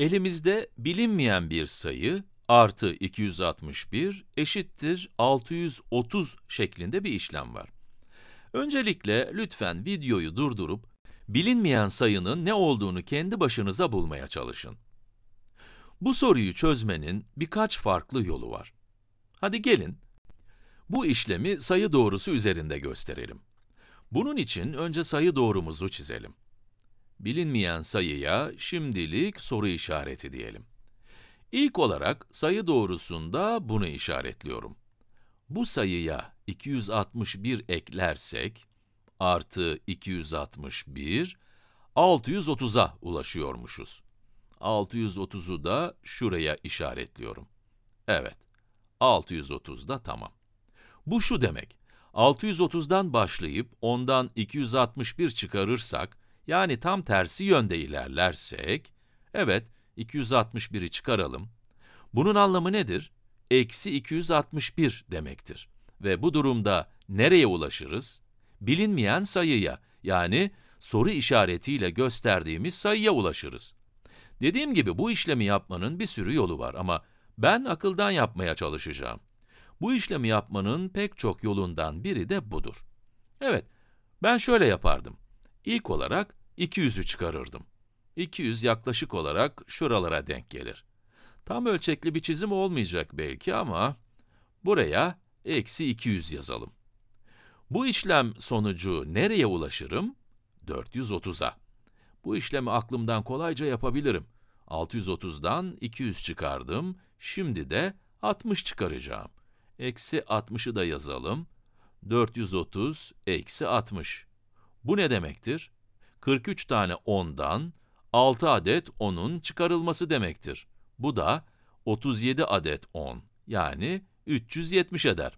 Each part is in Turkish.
Elimizde bilinmeyen bir sayı artı 261 eşittir 630 şeklinde bir işlem var. Öncelikle lütfen videoyu durdurup bilinmeyen sayının ne olduğunu kendi başınıza bulmaya çalışın. Bu soruyu çözmenin birkaç farklı yolu var. Hadi gelin, bu işlemi sayı doğrusu üzerinde gösterelim. Bunun için önce sayı doğrumuzu çizelim bilinmeyen sayıya şimdilik soru işareti diyelim. İlk olarak sayı doğrusunda bunu işaretliyorum. Bu sayıya 261 eklersek, artı 261, 630'a ulaşıyormuşuz. 630'u da şuraya işaretliyorum. Evet, 630 da tamam. Bu şu demek, 630'dan başlayıp ondan 261 çıkarırsak, yani tam tersi yönde ilerlersek, evet 261'i çıkaralım. Bunun anlamı nedir? Eksi 261 demektir. Ve bu durumda nereye ulaşırız? Bilinmeyen sayıya, yani soru işaretiyle gösterdiğimiz sayıya ulaşırız. Dediğim gibi bu işlemi yapmanın bir sürü yolu var ama ben akıldan yapmaya çalışacağım. Bu işlemi yapmanın pek çok yolundan biri de budur. Evet, ben şöyle yapardım. İlk olarak 200'ü çıkarırdım. 200 yaklaşık olarak şuralara denk gelir. Tam ölçekli bir çizim olmayacak belki ama buraya eksi 200 yazalım. Bu işlem sonucu nereye ulaşırım? 430'a. Bu işlemi aklımdan kolayca yapabilirim. 630'dan 200 çıkardım, şimdi de 60 çıkaracağım. Eksi 60'ı da yazalım. 430 eksi 60. Bu ne demektir? 43 tane 10'dan 6 adet 10'un çıkarılması demektir. Bu da 37 adet 10 yani 370 eder.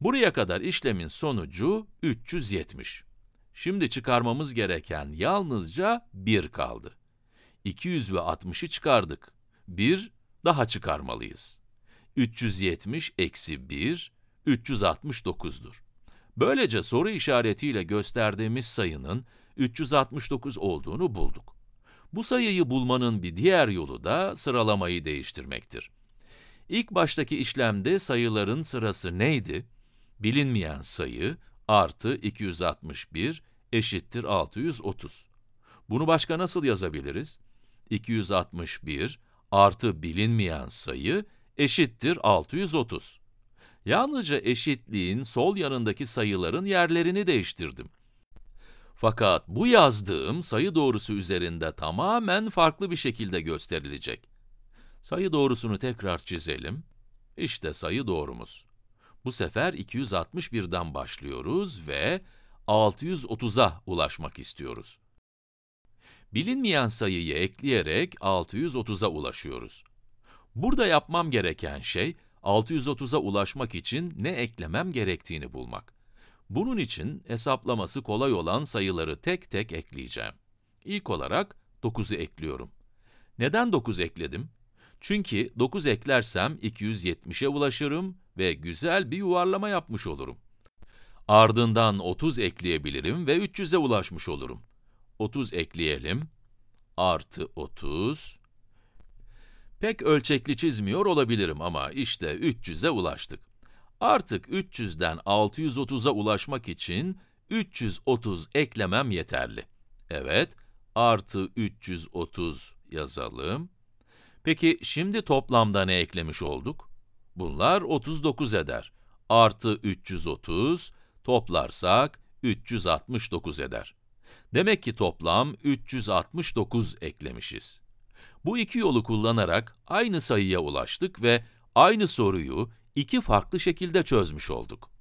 Buraya kadar işlemin sonucu 370. Şimdi çıkarmamız gereken yalnızca 1 kaldı. 200 ve 60'ı çıkardık. 1 daha çıkarmalıyız. 370 eksi 1, 369'dur. Böylece soru işaretiyle gösterdiğimiz sayının 369 olduğunu bulduk. Bu sayıyı bulmanın bir diğer yolu da sıralamayı değiştirmektir. İlk baştaki işlemde sayıların sırası neydi? Bilinmeyen sayı artı 261 eşittir 630. Bunu başka nasıl yazabiliriz? 261 artı bilinmeyen sayı eşittir 630. Yalnızca eşitliğin sol yanındaki sayıların yerlerini değiştirdim. Fakat bu yazdığım sayı doğrusu üzerinde tamamen farklı bir şekilde gösterilecek. Sayı doğrusunu tekrar çizelim. İşte sayı doğrumuz. Bu sefer 261'den başlıyoruz ve 630'a ulaşmak istiyoruz. Bilinmeyen sayıyı ekleyerek 630'a ulaşıyoruz. Burada yapmam gereken şey, 630'a ulaşmak için ne eklemem gerektiğini bulmak. Bunun için hesaplaması kolay olan sayıları tek tek ekleyeceğim. İlk olarak 9'u ekliyorum. Neden 9 ekledim? Çünkü 9 eklersem 270'e ulaşırım ve güzel bir yuvarlama yapmış olurum. Ardından 30 ekleyebilirim ve 300'e ulaşmış olurum. 30 ekleyelim. Artı 30. Pek ölçekli çizmiyor olabilirim ama işte 300'e ulaştık. Artık 300'den 630'a ulaşmak için 330 eklemem yeterli. Evet, artı 330 yazalım. Peki şimdi toplamda ne eklemiş olduk? Bunlar 39 eder. Artı 330, toplarsak 369 eder. Demek ki toplam 369 eklemişiz. Bu iki yolu kullanarak aynı sayıya ulaştık ve aynı soruyu iki farklı şekilde çözmüş olduk.